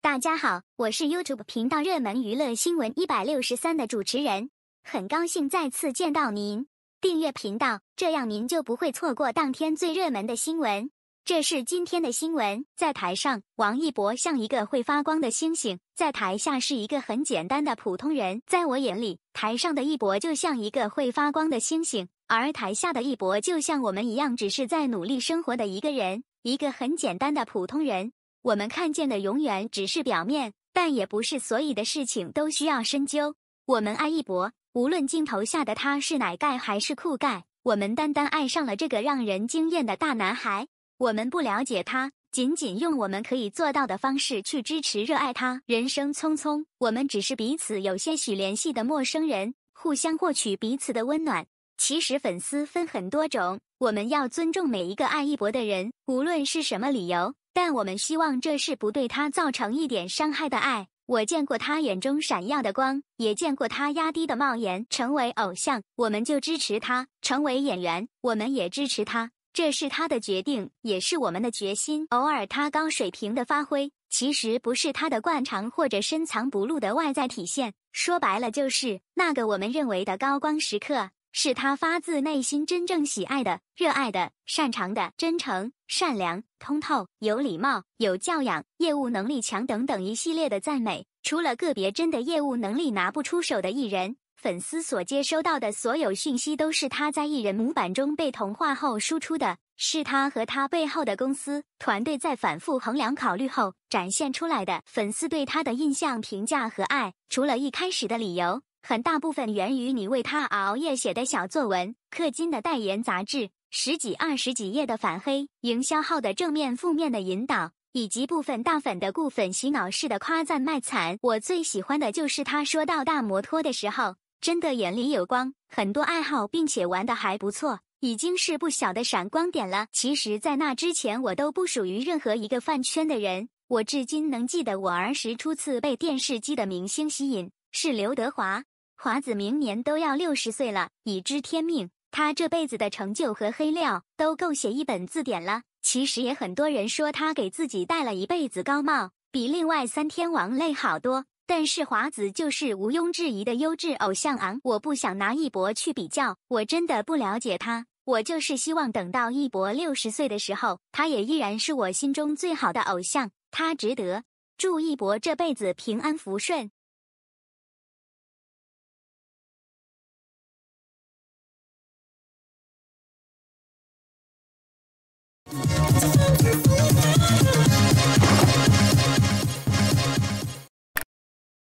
大家好，我是 YouTube 频道热门娱乐新闻一百六十三的主持人，很高兴再次见到您。订阅频道，这样您就不会错过当天最热门的新闻。这是今天的新闻。在台上，王一博像一个会发光的星星；在台下，是一个很简单的普通人。在我眼里，台上的一博就像一个会发光的星星，而台下的一博就像我们一样，只是在努力生活的一个人，一个很简单的普通人。我们看见的永远只是表面，但也不是所有的事情都需要深究。我们爱一博，无论镜头下的他是奶盖还是酷盖，我们单单爱上了这个让人惊艳的大男孩。我们不了解他，仅仅用我们可以做到的方式去支持、热爱他。人生匆匆，我们只是彼此有些许联系的陌生人，互相获取彼此的温暖。其实粉丝分很多种，我们要尊重每一个爱一博的人，无论是什么理由。但我们希望这是不对他造成一点伤害的爱。我见过他眼中闪耀的光，也见过他压低的帽檐。成为偶像，我们就支持他；成为演员，我们也支持他。这是他的决定，也是我们的决心。偶尔他高水平的发挥，其实不是他的惯常或者深藏不露的外在体现。说白了，就是那个我们认为的高光时刻。是他发自内心真正喜爱的、热爱的、擅长的、真诚、善良、通透、有礼貌、有教养、业务能力强等等一系列的赞美。除了个别真的业务能力拿不出手的艺人，粉丝所接收到的所有讯息都是他在艺人模板中被同化后输出的，是他和他背后的公司团队在反复衡量考虑后展现出来的。粉丝对他的印象、评价和爱，除了一开始的理由。很大部分源于你为他熬夜写的小作文、氪金的代言杂志、十几二十几页的反黑营销号的正面负面的引导，以及部分大粉的固粉洗脑式的夸赞卖惨。我最喜欢的就是他说到大摩托的时候，真的眼里有光。很多爱好并且玩的还不错，已经是不小的闪光点了。其实，在那之前，我都不属于任何一个饭圈的人。我至今能记得我儿时初次被电视机的明星吸引。是刘德华，华子明年都要六十岁了，已知天命。他这辈子的成就和黑料都够写一本字典了。其实也很多人说他给自己戴了一辈子高帽，比另外三天王累好多。但是华子就是毋庸置疑的优质偶像昂。我不想拿一博去比较，我真的不了解他。我就是希望等到一博六十岁的时候，他也依然是我心中最好的偶像。他值得。祝一博这辈子平安福顺。Thank you.